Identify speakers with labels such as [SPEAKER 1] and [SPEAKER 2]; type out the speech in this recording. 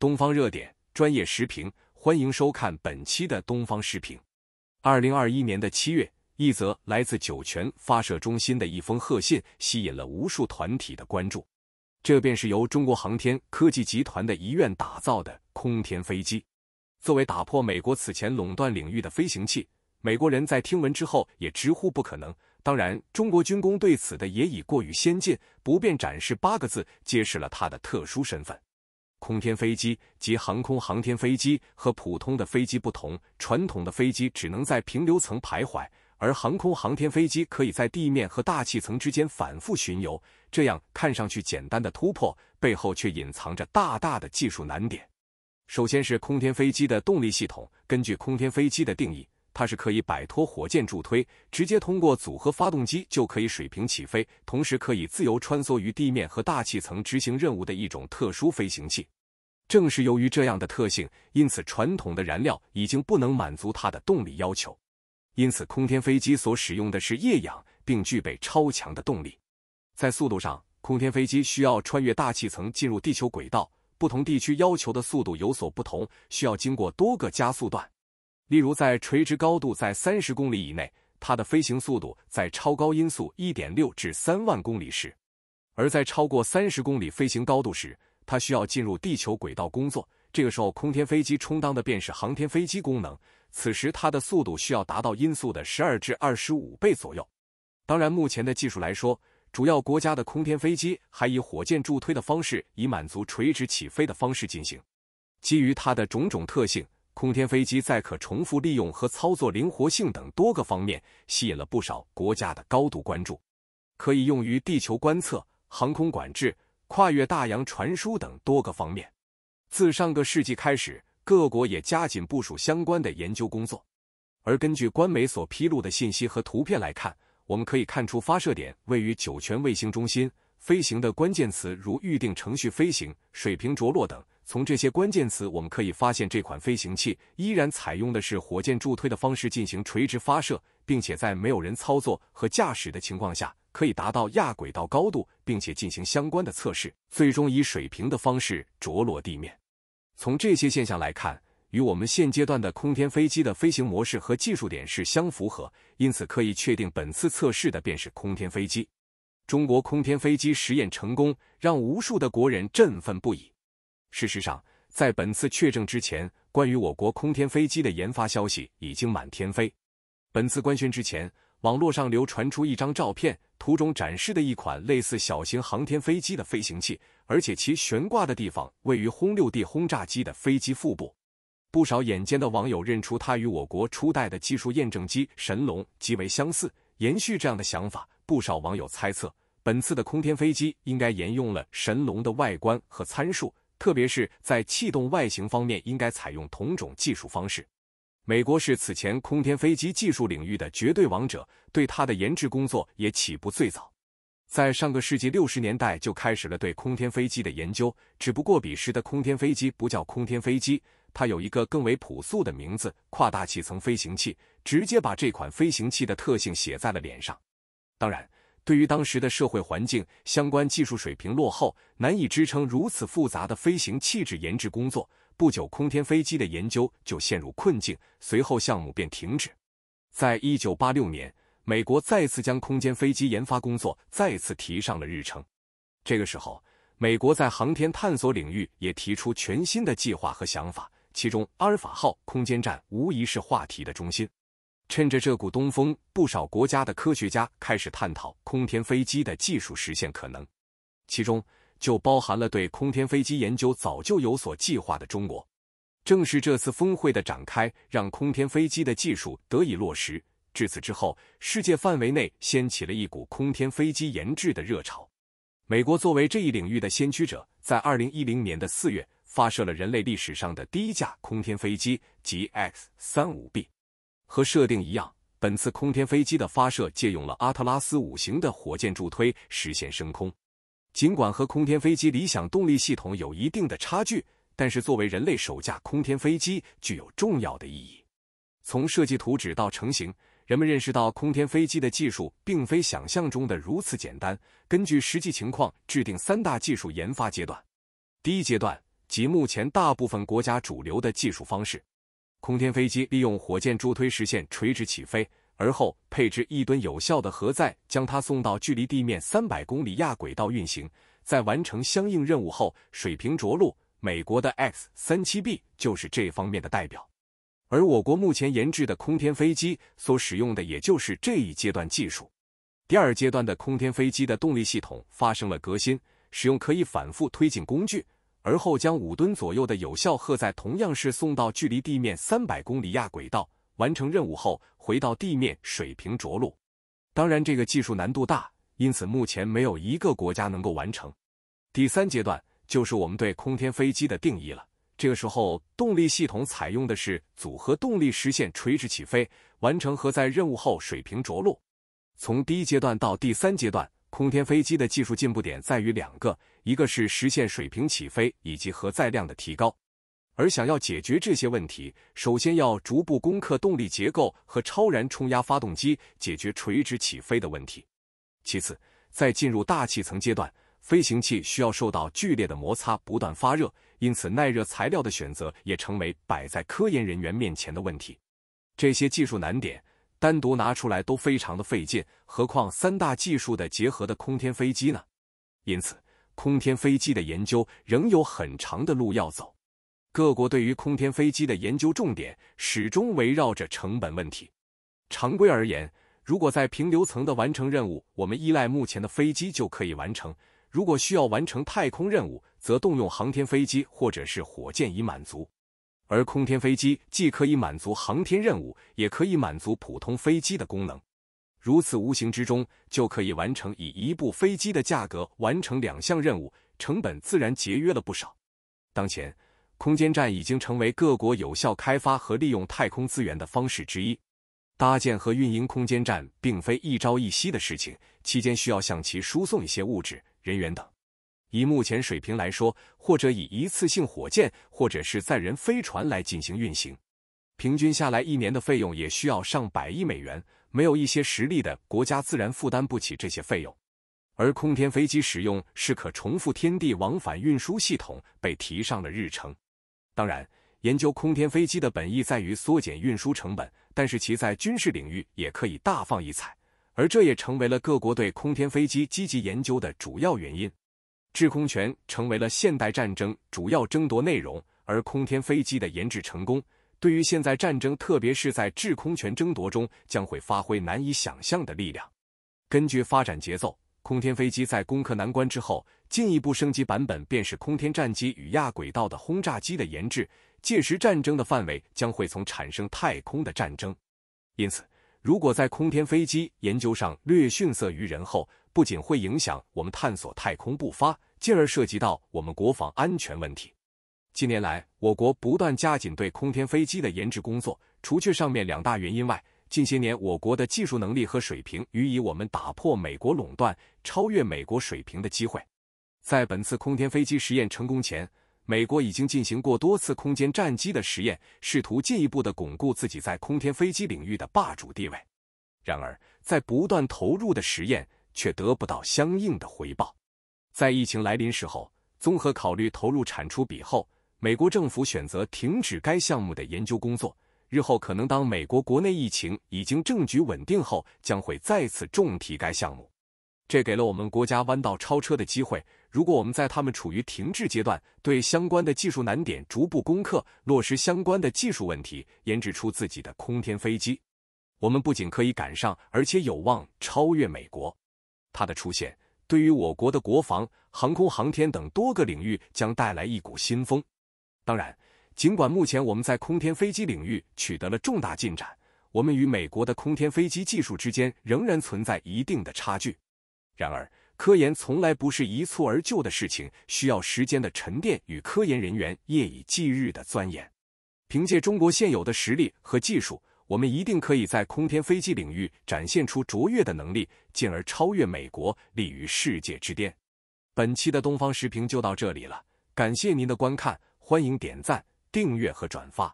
[SPEAKER 1] 东方热点专业时评，欢迎收看本期的东方时评。二零二一年的七月，一则来自酒泉发射中心的一封贺信吸引了无数团体的关注。这便是由中国航天科技集团的遗愿打造的空天飞机，作为打破美国此前垄断领域的飞行器，美国人在听闻之后也直呼不可能。当然，中国军工对此的也已过于先进，不便展示。八个字揭示了它的特殊身份。空天飞机及航空航天飞机和普通的飞机不同，传统的飞机只能在平流层徘徊，而航空航天飞机可以在地面和大气层之间反复巡游。这样看上去简单的突破，背后却隐藏着大大的技术难点。首先是空天飞机的动力系统，根据空天飞机的定义。它是可以摆脱火箭助推，直接通过组合发动机就可以水平起飞，同时可以自由穿梭于地面和大气层执行任务的一种特殊飞行器。正是由于这样的特性，因此传统的燃料已经不能满足它的动力要求。因此，空天飞机所使用的是液氧，并具备超强的动力。在速度上，空天飞机需要穿越大气层进入地球轨道，不同地区要求的速度有所不同，需要经过多个加速段。例如，在垂直高度在三十公里以内，它的飞行速度在超高音速一点六至三万公里时；而在超过三十公里飞行高度时，它需要进入地球轨道工作。这个时候，空天飞机充当的便是航天飞机功能。此时，它的速度需要达到音速的十二至二十五倍左右。当然，目前的技术来说，主要国家的空天飞机还以火箭助推的方式，以满足垂直起飞的方式进行。基于它的种种特性。空天飞机在可重复利用和操作灵活性等多个方面吸引了不少国家的高度关注，可以用于地球观测、航空管制、跨越大洋传输等多个方面。自上个世纪开始，各国也加紧部署相关的研究工作。而根据官媒所披露的信息和图片来看，我们可以看出发射点位于酒泉卫星中心，飞行的关键词如预定程序飞行、水平着落等。从这些关键词，我们可以发现，这款飞行器依然采用的是火箭助推的方式进行垂直发射，并且在没有人操作和驾驶的情况下，可以达到亚轨道高度，并且进行相关的测试，最终以水平的方式着落地面。从这些现象来看，与我们现阶段的空天飞机的飞行模式和技术点是相符合，因此可以确定本次测试的便是空天飞机。中国空天飞机实验成功，让无数的国人振奋不已。事实上，在本次确证之前，关于我国空天飞机的研发消息已经满天飞。本次官宣之前，网络上流传出一张照片，图中展示的一款类似小型航天飞机的飞行器，而且其悬挂的地方位于轰六 D 轰炸机的飞机腹部。不少眼尖的网友认出它与我国初代的技术验证机“神龙”极为相似。延续这样的想法，不少网友猜测，本次的空天飞机应该沿用了“神龙”的外观和参数。特别是在气动外形方面，应该采用同种技术方式。美国是此前空天飞机技术领域的绝对王者，对它的研制工作也起步最早，在上个世纪六十年代就开始了对空天飞机的研究。只不过彼时的空天飞机不叫空天飞机，它有一个更为朴素的名字——跨大气层飞行器，直接把这款飞行器的特性写在了脸上。当然。对于当时的社会环境，相关技术水平落后，难以支撑如此复杂的飞行器质研制工作。不久，空天飞机的研究就陷入困境，随后项目便停止。在一九八六年，美国再次将空间飞机研发工作再次提上了日程。这个时候，美国在航天探索领域也提出全新的计划和想法，其中阿尔法号空间站无疑是话题的中心。趁着这股东风，不少国家的科学家开始探讨空天飞机的技术实现可能，其中就包含了对空天飞机研究早就有所计划的中国。正是这次峰会的展开，让空天飞机的技术得以落实。至此之后，世界范围内掀起了一股空天飞机研制的热潮。美国作为这一领域的先驱者，在二零一零年的四月发射了人类历史上的第一架空天飞机，即 X 三五 B。和设定一样，本次空天飞机的发射借用了阿特拉斯五型的火箭助推实现升空。尽管和空天飞机理想动力系统有一定的差距，但是作为人类首架空天飞机，具有重要的意义。从设计图纸到成型，人们认识到空天飞机的技术并非想象中的如此简单。根据实际情况，制定三大技术研发阶段。第一阶段，即目前大部分国家主流的技术方式。空天飞机利用火箭助推实现垂直起飞，而后配置一吨有效的荷载，将它送到距离地面三百公里亚轨道运行，在完成相应任务后水平着陆。美国的 X 三七 B 就是这方面的代表，而我国目前研制的空天飞机所使用的也就是这一阶段技术。第二阶段的空天飞机的动力系统发生了革新，使用可以反复推进工具。而后将五吨左右的有效荷载同样是送到距离地面三百公里亚轨道，完成任务后回到地面水平着陆。当然，这个技术难度大，因此目前没有一个国家能够完成。第三阶段就是我们对空天飞机的定义了。这个时候，动力系统采用的是组合动力，实现垂直起飞，完成荷载任务后水平着陆。从第一阶段到第三阶段，空天飞机的技术进步点在于两个。一个是实现水平起飞以及核载量的提高，而想要解决这些问题，首先要逐步攻克动力结构和超燃冲压发动机，解决垂直起飞的问题。其次，在进入大气层阶段，飞行器需要受到剧烈的摩擦，不断发热，因此耐热材料的选择也成为摆在科研人员面前的问题。这些技术难点单独拿出来都非常的费劲，何况三大技术的结合的空天飞机呢？因此。空天飞机的研究仍有很长的路要走，各国对于空天飞机的研究重点始终围绕着成本问题。常规而言，如果在平流层的完成任务，我们依赖目前的飞机就可以完成；如果需要完成太空任务，则动用航天飞机或者是火箭以满足。而空天飞机既可以满足航天任务，也可以满足普通飞机的功能。如此，无形之中就可以完成以一部飞机的价格完成两项任务，成本自然节约了不少。当前，空间站已经成为各国有效开发和利用太空资源的方式之一。搭建和运营空间站并非一朝一夕的事情，期间需要向其输送一些物质、人员等。以目前水平来说，或者以一次性火箭，或者是载人飞船来进行运行，平均下来一年的费用也需要上百亿美元。没有一些实力的国家，自然负担不起这些费用。而空天飞机使用是可重复天地往返运输系统被提上了日程。当然，研究空天飞机的本意在于缩减运输成本，但是其在军事领域也可以大放异彩，而这也成为了各国对空天飞机积极研究的主要原因。制空权成为了现代战争主要争夺内容，而空天飞机的研制成功。对于现在战争，特别是在制空权争夺中，将会发挥难以想象的力量。根据发展节奏，空天飞机在攻克难关之后，进一步升级版本便是空天战机与亚轨道的轰炸机的研制。届时，战争的范围将会从产生太空的战争。因此，如果在空天飞机研究上略逊色于人后，不仅会影响我们探索太空步伐，进而涉及到我们国防安全问题。近年来，我国不断加紧对空天飞机的研制工作。除去上面两大原因外，近些年我国的技术能力和水平，予以我们打破美国垄断、超越美国水平的机会。在本次空天飞机实验成功前，美国已经进行过多次空间战机的实验，试图进一步的巩固自己在空天飞机领域的霸主地位。然而，在不断投入的实验却得不到相应的回报。在疫情来临时候，综合考虑投入产出比后。美国政府选择停止该项目的研究工作，日后可能当美国国内疫情已经政局稳定后，将会再次重提该项目。这给了我们国家弯道超车的机会。如果我们在他们处于停滞阶段，对相关的技术难点逐步攻克，落实相关的技术问题，研制出自己的空天飞机，我们不仅可以赶上，而且有望超越美国。它的出现对于我国的国防、航空航天等多个领域将带来一股新风。当然，尽管目前我们在空天飞机领域取得了重大进展，我们与美国的空天飞机技术之间仍然存在一定的差距。然而，科研从来不是一蹴而就的事情，需要时间的沉淀与科研人员夜以继日的钻研。凭借中国现有的实力和技术，我们一定可以在空天飞机领域展现出卓越的能力，进而超越美国，立于世界之巅。本期的东方时评就到这里了，感谢您的观看。欢迎点赞、订阅和转发。